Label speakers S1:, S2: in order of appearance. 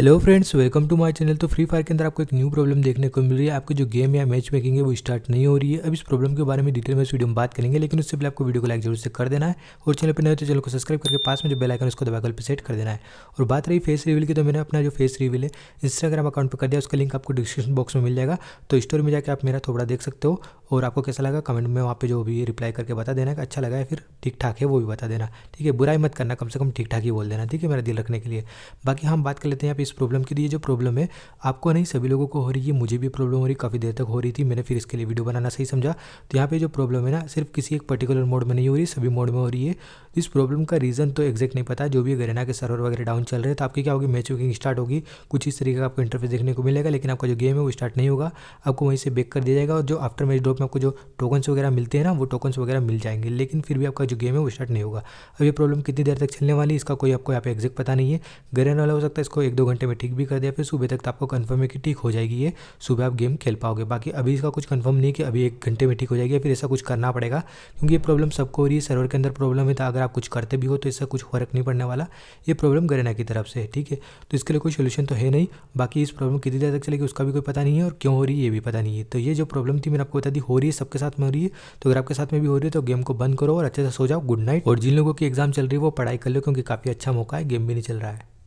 S1: hello friends welcome to my channel तो Free Fire के अंदर आपको एक न्यू प्रॉब्लम देखने को मिल रही है आपकी जो गेम या मैच मेकिंग है वो स्टार्ट नहीं हो रही है अब इस प्रॉब्लम के बारे में डिटेल में इस वीडियो में बात करेंगे लेकिन उससे पहले आपको वीडियो को लाइक जरूर से कर देना है और चैनल पर नए तो चैनल को सब्सक्राइब करके पास में जो बेल उसको दबाकर पर सेट कर देना है और बात रही फेस रिविल की तो मैंने अपना जो फेस रिविल है इंस्टाग्राम अकाउंट पर कर दिया उसका लिंक आपको डिस्क्रिप्शन बॉक्स में मिल जाएगा तो स्टोर में जाकर आप मेरा थोड़ा देख सकते हो और आपको कैसा लगा कमेंट में वहाँ पे जो भी रिप्लाई करके बता देना कि अच्छा लगा है फिर ठीक ठाक है वो भी बता देना ठीक है बुराई मत करना कम से कम ठीक ठाक ही बोल देना ठीक है मेरा दिल रखने के लिए बाकी हम बात कर लेते हैं आप इस प्रॉब्लम के लिए जो प्रॉब्लम है आपको नहीं सभी लोगों को हो रही है मुझे भी प्रॉब्लम हो रही काफ़ी देर तक हो रही थी मैंने फिर इसके लिए वीडियो बनाना सही समझा तो यहाँ पर जो प्रॉब्लम है ना सिर्फ किसी एक पर्टिकुलर मोड में नहीं हो रही सभी मोड में हो रही है इस प्रॉब्लम का रीज़न तो एक्जैक्ट नहीं पता जो भी गरेना के सर्वर वगैरह डाउन चल रहे तो आपकी क्या होगी मैच बुकिंग स्टार्ट होगी कुछ इस तरीके का आपको इंटरफेस देखने को मिलेगा लेकिन आपका जो गेम है वो स्टार्ट नहीं होगा आपको वहीं से बेक कर दिया जाएगा और जो आफ्टर मैच ड्रॉप में आपको जो टोकन्स वगैरह मिलते हैं ना वो टोकन्स वगैरह मिल जाएंगे लेकिन फिर भी आपका जो गेम है वो स्टार्ट नहीं होगा अब ये प्रॉब्लम कितनी देर तक चलने वाली इसका कोई आपको यहाँ पे एग्जैक्ट पता नहीं है गरन वाला हो सकता है इसको एक दो घंटे में ठीक भी कर दिया फिर सुबह तक तो आपको कन्फर्म है कि ठीक हो जाएगी ये सुबह आप गेम खेल पाओगे बाकी अभी इसका कुछ कन्फर्म नहीं कि अभी एक घंटे में ठीक हो जाएगी फिर ऐसा कुछ करना पड़ेगा क्योंकि ये प्रॉब्लम सबको हो रही है सर्वर के अंदर प्रॉब्लम है तो अगर आप कुछ करते भी हो तो इससे कुछ फर्क नहीं पड़ने वाला ये प्रॉब्लम गरेना की तरफ से है ठीक है तो इसके लिए कोई सोल्यूशन तो है नहीं बाकी इस प्रॉब्लम कितनी देर तक चलेगी उसका भी कोई पता नहीं है और क्यों हो रही है ये भी पता नहीं है तो ये जो प्रॉब्लम थी मैंने आपको बता दी हो रही है सबके साथ में हो रही है तो अगर आपके साथ में भी हो रही है तो गेम को बंद करो और अच्छे से सो जाओ गुड नाइट और जिन लोगों की एग्जाम चल रही है वो पढ़ाई कर लो क्योंकि काफ़ी अच्छा मौका है गेम भी नहीं चल रहा है